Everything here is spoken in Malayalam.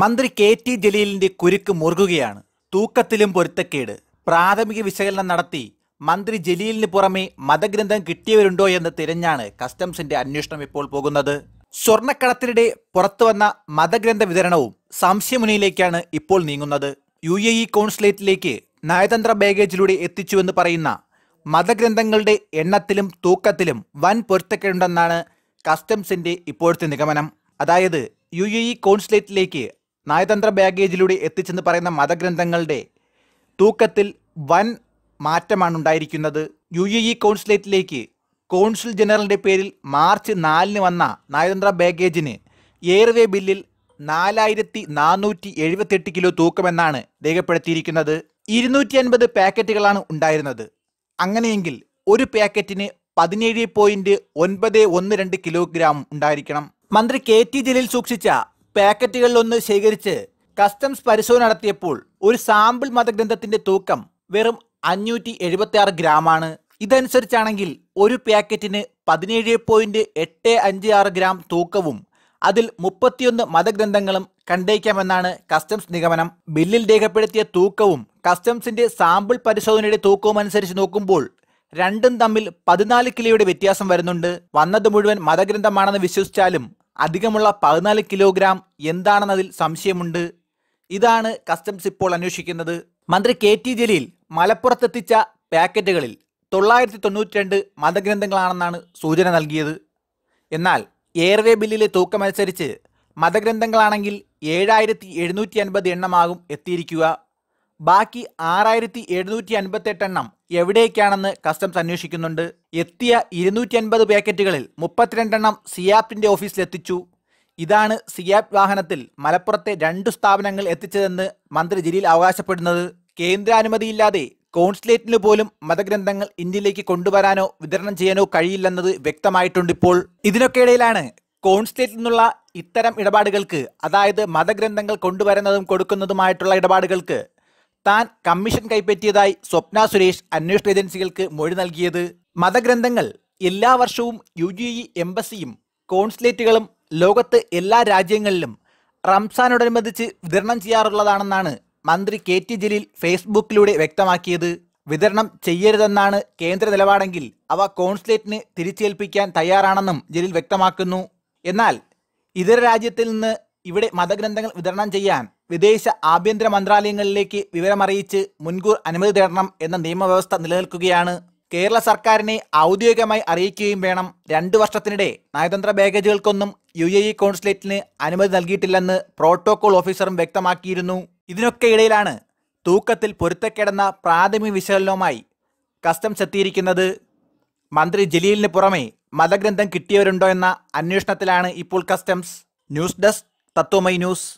മന്ത്രി കെ ടി ജലീലിന്റെ കുരുക്ക് മുറുകുകയാണ് തൂക്കത്തിലും പൊരുത്തക്കേട് പ്രാഥമിക വിശകലനം നടത്തി മന്ത്രി ജലീലിന് പുറമെ മതഗ്രന്ഥം കിട്ടിയവരുണ്ടോ എന്ന് തിരഞ്ഞാണ് കസ്റ്റംസിന്റെ അന്വേഷണം ഇപ്പോൾ പോകുന്നത് സ്വർണ്ണക്കടത്തിനിടെ പുറത്തുവന്ന മതഗ്രന്ഥ വിതരണവും സംശയമുനയിലേക്കാണ് ഇപ്പോൾ നീങ്ങുന്നത് യു എ ഇ കോൺസുലേറ്റിലേക്ക് നയതന്ത്ര ബാഗേജിലൂടെ എത്തിച്ചുവെന്ന് പറയുന്ന മതഗ്രന്ഥങ്ങളുടെ എണ്ണത്തിലും തൂക്കത്തിലും വൻ പൊരുത്തക്കേടുണ്ടെന്നാണ് കസ്റ്റംസിന്റെ ഇപ്പോഴത്തെ നിഗമനം അതായത് യു എ ഇ കോൺസുലേറ്റിലേക്ക് നയതന്ത്ര ബാഗേജിലൂടെ എത്തിച്ചെന്ന് പറയുന്ന മതഗ്രന്ഥങ്ങളുടെ തൂക്കത്തിൽ വൻ മാറ്റമാണ് ഉണ്ടായിരിക്കുന്നത് യു എ ഇ കോൺസുലേറ്റിലേക്ക് കോൺസുൽ ജനറലിൻ്റെ പേരിൽ മാർച്ച് നാലിന് വന്ന നയതന്ത്ര ബാഗേജിന് എയർവേ ബില്ലിൽ നാലായിരത്തി നാനൂറ്റി എഴുപത്തെട്ട് കിലോ തൂക്കമെന്നാണ് രേഖപ്പെടുത്തിയിരിക്കുന്നത് ഇരുന്നൂറ്റി അൻപത് പാക്കറ്റുകളാണ് ഉണ്ടായിരുന്നത് അങ്ങനെയെങ്കിൽ ഒരു പാക്കറ്റിന് പതിനേഴ് പോയിന്റ് ഒൻപത് ഒന്ന് രണ്ട് കിലോഗ്രാം ഉണ്ടായിരിക്കണം മന്ത്രി കെ ടി ജലീൽ സൂക്ഷിച്ച പാക്കറ്റുകളിലൊന്ന് ശേഖരിച്ച് കസ്റ്റംസ് പരിശോധന നടത്തിയപ്പോൾ ഒരു സാമ്പിൾ മതഗ്രന്ഥത്തിന്റെ തൂക്കം വെറും അഞ്ഞൂറ്റി എഴുപത്തി ആറ് ഗ്രാമാണ് ഇതനുസരിച്ചാണെങ്കിൽ ഒരു പാക്കറ്റിന് പതിനേഴ് പോയിന്റ് എട്ട് അഞ്ച് ആറ് ഗ്രാം തൂക്കവും അതിൽ മുപ്പത്തിയൊന്ന് മതഗ്രന്ഥങ്ങളും കണ്ടേക്കാമെന്നാണ് കസ്റ്റംസ് നിഗമനം ബില്ലിൽ രേഖപ്പെടുത്തിയ തൂക്കവും കസ്റ്റംസിന്റെ സാമ്പിൾ പരിശോധനയുടെ തൂക്കവും അനുസരിച്ച് നോക്കുമ്പോൾ രണ്ടും തമ്മിൽ പതിനാല് കിലോയുടെ വ്യത്യാസം വരുന്നുണ്ട് വന്നത് മുഴുവൻ മതഗ്രന്ഥമാണെന്ന് വിശ്വസിച്ചാലും അധികമുള്ള പതിനാല് കിലോഗ്രാം എന്താണെന്നതിൽ സംശയമുണ്ട് ഇതാണ് കസ്റ്റംസ് ഇപ്പോൾ അന്വേഷിക്കുന്നത് മന്ത്രി കെ ടി ജലീൽ മലപ്പുറത്തെത്തിച്ച പാക്കറ്റുകളിൽ തൊള്ളായിരത്തി തൊണ്ണൂറ്റി രണ്ട് മതഗ്രന്ഥങ്ങളാണെന്നാണ് സൂചന നൽകിയത് എന്നാൽ എയർവേ ബില്ലിലെ തൂക്കമനുസരിച്ച് മതഗ്രന്ഥങ്ങളാണെങ്കിൽ ഏഴായിരത്തി എഴുന്നൂറ്റി അൻപത് എണ്ണമാകും എത്തിയിരിക്കുക ബാക്കി ആറായിരത്തി എഴുന്നൂറ്റി അൻപത്തെട്ടെണ്ണം എണ്ണം എവിടേക്കാണെന്ന് കസ്റ്റംസ് അന്വേഷിക്കുന്നുണ്ട് എത്തിയ ഇരുന്നൂറ്റി അൻപത് പാക്കറ്റുകളിൽ മുപ്പത്തിരണ്ടെണ്ണം സിയാപ്റ്റിന്റെ ഓഫീസിലെത്തിച്ചു ഇതാണ് സിയാപ് വാഹനത്തിൽ മലപ്പുറത്തെ രണ്ടു സ്ഥാപനങ്ങൾ എത്തിച്ചതെന്ന് മന്ത്രി ജലീൽ അവകാശപ്പെടുന്നത് കേന്ദ്രാനുമതിയില്ലാതെ കോൺസുലേറ്റിന് പോലും മതഗ്രന്ഥങ്ങൾ ഇന്ത്യയിലേക്ക് കൊണ്ടുവരാനോ വിതരണം ചെയ്യാനോ കഴിയില്ലെന്നത് വ്യക്തമായിട്ടുണ്ട് ഇപ്പോൾ ഇതിനൊക്കെ ഇടയിലാണ് കോൺസുലേറ്റിൽ നിന്നുള്ള ഇത്തരം ഇടപാടുകൾക്ക് അതായത് മതഗ്രന്ഥങ്ങൾ കൊണ്ടുവരുന്നതും കൊടുക്കുന്നതുമായിട്ടുള്ള ഇടപാടുകൾക്ക് താൻ കമ്മീഷൻ കൈപ്പറ്റിയതായി സ്വപ്ന സുരേഷ് അന്വേഷണ ഏജൻസികൾക്ക് മൊഴി നൽകിയത് മതഗ്രന്ഥങ്ങൾ എല്ലാ വർഷവും യു ജി ഇ എംബസിയും കോൺസുലേറ്റുകളും ലോകത്ത് എല്ലാ രാജ്യങ്ങളിലും റംസാനോടനുബന്ധിച്ച് വിതരണം ചെയ്യാറുള്ളതാണെന്നാണ് മന്ത്രി കെ ടി ജലീൽ ഫേസ്ബുക്കിലൂടെ വ്യക്തമാക്കിയത് വിതരണം ചെയ്യരുതെന്നാണ് കേന്ദ്ര നിലപാടെങ്കിൽ അവ കോൺസുലേറ്റിന് തിരിച്ചേൽപ്പിക്കാൻ തയ്യാറാണെന്നും ജലീൽ വ്യക്തമാക്കുന്നു എന്നാൽ ഇതര രാജ്യത്തിൽ നിന്ന് ഇവിടെ മതഗ്രന്ഥങ്ങൾ വിതരണം ചെയ്യാൻ വിദേശ ആഭ്യന്തര മന്ത്രാലയങ്ങളിലേക്ക് വിവരമറിയിച്ച് മുൻകൂർ അനുമതി തേടണം എന്ന നിയമവ്യവസ്ഥ നിലനിൽക്കുകയാണ് കേരള സർക്കാരിനെ ഔദ്യോഗികമായി അറിയിക്കുകയും വേണം രണ്ടു വർഷത്തിനിടെ നയതന്ത്ര ബാഗേജുകൾക്കൊന്നും യു എ ഇ കോൺസുലേറ്റിന് അനുമതി നൽകിയിട്ടില്ലെന്ന് പ്രോട്ടോകോൾ ഓഫീസറും വ്യക്തമാക്കിയിരുന്നു ഇതിനൊക്കെ ഇടയിലാണ് തൂക്കത്തിൽ പൊരുത്തക്കേടെന്ന പ്രാഥമിക വിശകലനവുമായി കസ്റ്റംസ് എത്തിയിരിക്കുന്നത് മന്ത്രി ജലീലിന് പുറമെ മതഗ്രന്ഥം കിട്ടിയവരുണ്ടോ എന്ന അന്വേഷണത്തിലാണ് ഇപ്പോൾ customs news desk Tatwamayi news